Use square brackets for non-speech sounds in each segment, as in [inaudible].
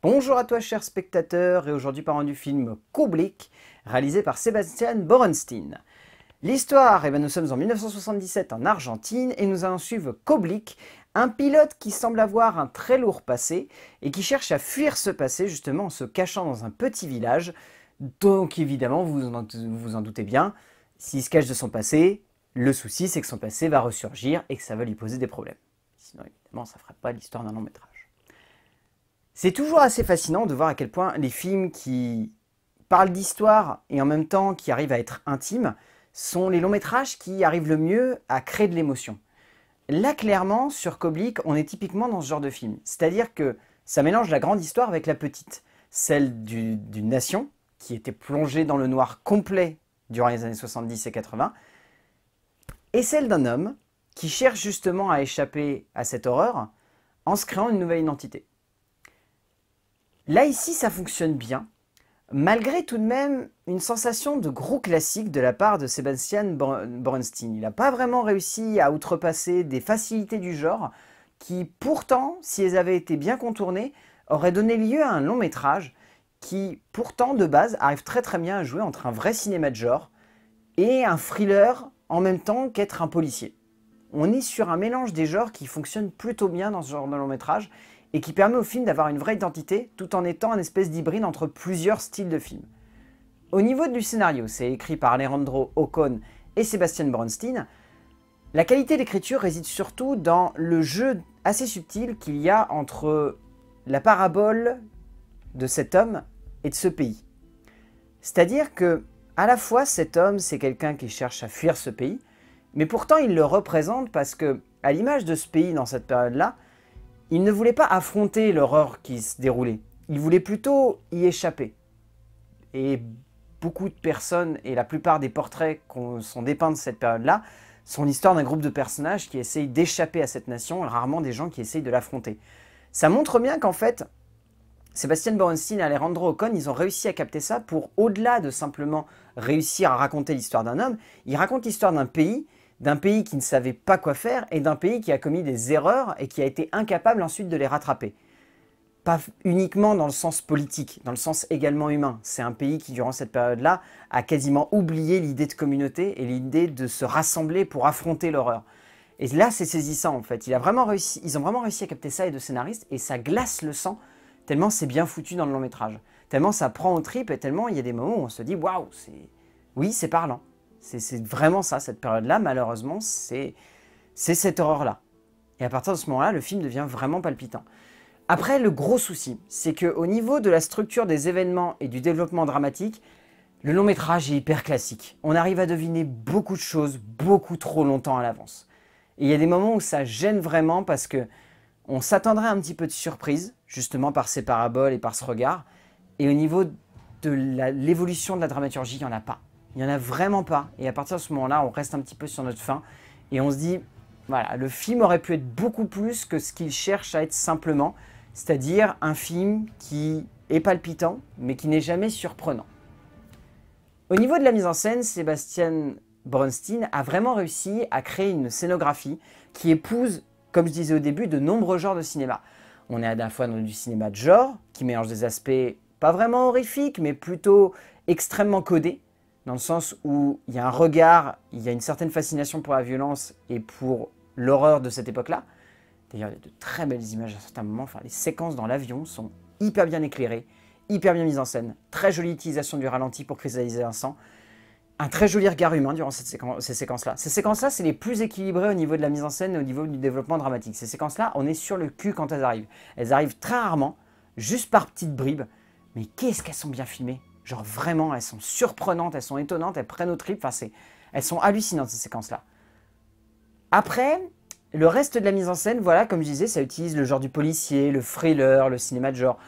Bonjour à toi chers spectateurs et aujourd'hui parlons du film Koblik, réalisé par Sébastien Borenstein. L'histoire, eh ben, nous sommes en 1977 en Argentine et nous allons suivre Koblik, un pilote qui semble avoir un très lourd passé et qui cherche à fuir ce passé justement en se cachant dans un petit village. Donc évidemment, vous vous en doutez bien, s'il se cache de son passé, le souci c'est que son passé va ressurgir et que ça va lui poser des problèmes. Sinon évidemment, ça ne fera pas l'histoire d'un long métrage. C'est toujours assez fascinant de voir à quel point les films qui parlent d'histoire et en même temps qui arrivent à être intimes sont les longs métrages qui arrivent le mieux à créer de l'émotion. Là, clairement, sur Koblik, on est typiquement dans ce genre de film. C'est-à-dire que ça mélange la grande histoire avec la petite, celle d'une nation qui était plongée dans le noir complet durant les années 70 et 80, et celle d'un homme qui cherche justement à échapper à cette horreur en se créant une nouvelle identité. Là ici ça fonctionne bien, malgré tout de même une sensation de gros classique de la part de Sebastian Bronstein. Il n'a pas vraiment réussi à outrepasser des facilités du genre qui pourtant, si elles avaient été bien contournées, auraient donné lieu à un long métrage qui pourtant de base arrive très très bien à jouer entre un vrai cinéma de genre et un thriller en même temps qu'être un policier. On est sur un mélange des genres qui fonctionne plutôt bien dans ce genre de long métrage et qui permet au film d'avoir une vraie identité tout en étant un espèce d'hybride entre plusieurs styles de films. Au niveau du scénario, c'est écrit par Alejandro Ocon et Sébastien Bronstein, la qualité d'écriture réside surtout dans le jeu assez subtil qu'il y a entre la parabole de cet homme et de ce pays. C'est-à-dire que à la fois cet homme, c'est quelqu'un qui cherche à fuir ce pays, mais pourtant il le représente parce que à l'image de ce pays dans cette période-là, il ne voulait pas affronter l'horreur qui se déroulait, Il voulait plutôt y échapper. Et beaucoup de personnes, et la plupart des portraits qu'on sont dépeints de cette période-là, sont l'histoire d'un groupe de personnages qui essayent d'échapper à cette nation, et rarement des gens qui essayent de l'affronter. Ça montre bien qu'en fait, Sébastien Borenstein et Alejandro Ocon, ils ont réussi à capter ça pour, au-delà de simplement réussir à raconter l'histoire d'un homme, ils racontent l'histoire d'un pays d'un pays qui ne savait pas quoi faire et d'un pays qui a commis des erreurs et qui a été incapable ensuite de les rattraper. Pas uniquement dans le sens politique, dans le sens également humain. C'est un pays qui, durant cette période-là, a quasiment oublié l'idée de communauté et l'idée de se rassembler pour affronter l'horreur. Et là, c'est saisissant en fait. ils ont vraiment réussi à capter ça et de scénaristes, et ça glace le sang, tellement c'est bien foutu dans le long métrage. Tellement ça prend aux tripes, et tellement il y a des moments où on se dit waouh, c'est. Oui, c'est parlant. C'est vraiment ça, cette période-là, malheureusement, c'est cette horreur-là. Et à partir de ce moment-là, le film devient vraiment palpitant. Après, le gros souci, c'est qu'au niveau de la structure des événements et du développement dramatique, le long métrage est hyper classique. On arrive à deviner beaucoup de choses beaucoup trop longtemps à l'avance. Et il y a des moments où ça gêne vraiment parce que on s'attendrait un petit peu de surprise, justement par ces paraboles et par ce regard. Et au niveau de l'évolution de la dramaturgie, il n'y en a pas. Il n'y en a vraiment pas. Et à partir de ce moment-là, on reste un petit peu sur notre fin. Et on se dit, voilà, le film aurait pu être beaucoup plus que ce qu'il cherche à être simplement. C'est-à-dire un film qui est palpitant, mais qui n'est jamais surprenant. Au niveau de la mise en scène, Sébastien Bronstein a vraiment réussi à créer une scénographie qui épouse, comme je disais au début, de nombreux genres de cinéma. On est à la fois dans du cinéma de genre, qui mélange des aspects pas vraiment horrifiques, mais plutôt extrêmement codés, dans le sens où il y a un regard, il y a une certaine fascination pour la violence et pour l'horreur de cette époque-là. D'ailleurs, il y a de très belles images à certains moments. Enfin, les séquences dans l'avion sont hyper bien éclairées, hyper bien mises en scène. Très jolie utilisation du ralenti pour cristalliser un sang. Un très joli regard humain durant ces séquences-là. Ces séquences-là, c'est les plus équilibrées au niveau de la mise en scène et au niveau du développement dramatique. Ces séquences-là, on est sur le cul quand elles arrivent. Elles arrivent très rarement, juste par petites bribes. Mais qu'est-ce qu'elles sont bien filmées Genre vraiment, elles sont surprenantes, elles sont étonnantes, elles prennent au trip. Enfin, elles sont hallucinantes ces séquences-là. Après, le reste de la mise en scène, voilà, comme je disais, ça utilise le genre du policier, le thriller, le cinéma de genre.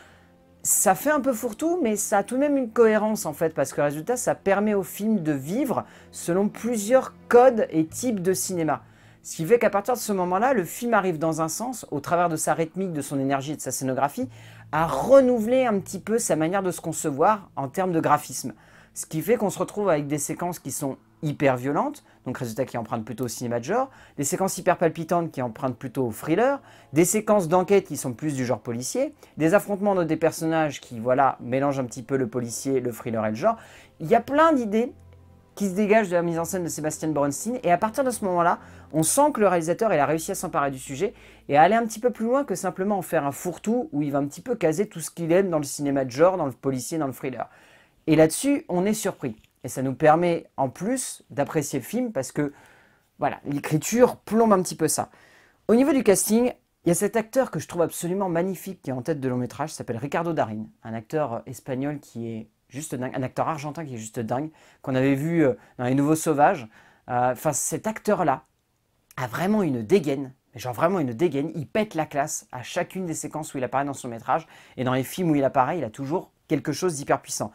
Ça fait un peu fourre-tout, mais ça a tout de même une cohérence en fait, parce que résultat, ça permet au film de vivre selon plusieurs codes et types de cinéma. Ce qui fait qu'à partir de ce moment-là, le film arrive dans un sens, au travers de sa rythmique, de son énergie et de sa scénographie, à renouveler un petit peu sa manière de se concevoir en termes de graphisme. Ce qui fait qu'on se retrouve avec des séquences qui sont hyper violentes, donc résultats qui empruntent plutôt au cinéma de genre, des séquences hyper palpitantes qui empruntent plutôt au thriller, des séquences d'enquête qui sont plus du genre policier, des affrontements de des personnages qui, voilà, mélangent un petit peu le policier, le thriller et le genre. Il y a plein d'idées qui se dégage de la mise en scène de Sébastien bronstein Et à partir de ce moment-là, on sent que le réalisateur, a réussi à s'emparer du sujet et à aller un petit peu plus loin que simplement en faire un fourre-tout où il va un petit peu caser tout ce qu'il aime dans le cinéma de genre, dans le policier, dans le thriller. Et là-dessus, on est surpris. Et ça nous permet en plus d'apprécier le film parce que, voilà, l'écriture plombe un petit peu ça. Au niveau du casting, il y a cet acteur que je trouve absolument magnifique qui est en tête de long métrage, s'appelle Ricardo Darin, un acteur espagnol qui est juste un acteur argentin qui est juste dingue, qu'on avait vu euh, dans Les Nouveaux Sauvages. Euh, enfin, cet acteur-là a vraiment une dégaine, mais genre vraiment une dégaine. Il pète la classe à chacune des séquences où il apparaît dans son métrage. Et dans les films où il apparaît, il a toujours quelque chose d'hyper puissant.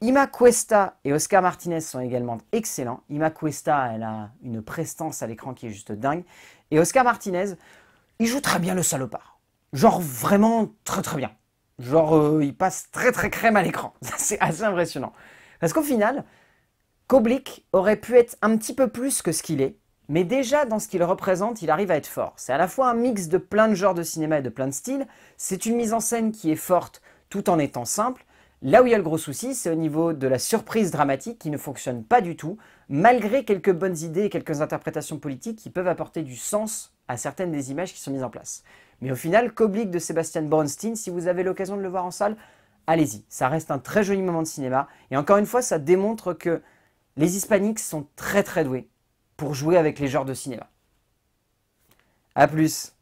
Ima Cuesta et Oscar Martinez sont également excellents. Ima Cuesta, elle a une prestance à l'écran qui est juste dingue. Et Oscar Martinez, il joue très bien le salopard. Genre vraiment très très bien. Genre, euh, il passe très très crème à l'écran. [laughs] C'est assez impressionnant. Parce qu'au final, Koblik aurait pu être un petit peu plus que ce qu'il est, mais déjà dans ce qu'il représente, il arrive à être fort. C'est à la fois un mix de plein de genres de cinéma et de plein de styles, c'est une mise en scène qui est forte tout en étant simple. Là où il y a le gros souci, c'est au niveau de la surprise dramatique qui ne fonctionne pas du tout, malgré quelques bonnes idées et quelques interprétations politiques qui peuvent apporter du sens à certaines des images qui sont mises en place. Mais au final, Koblik de Sébastien Bornstein, si vous avez l'occasion de le voir en salle, allez-y. Ça reste un très joli moment de cinéma. Et encore une fois, ça démontre que les hispaniques sont très très doués pour jouer avec les genres de cinéma. A plus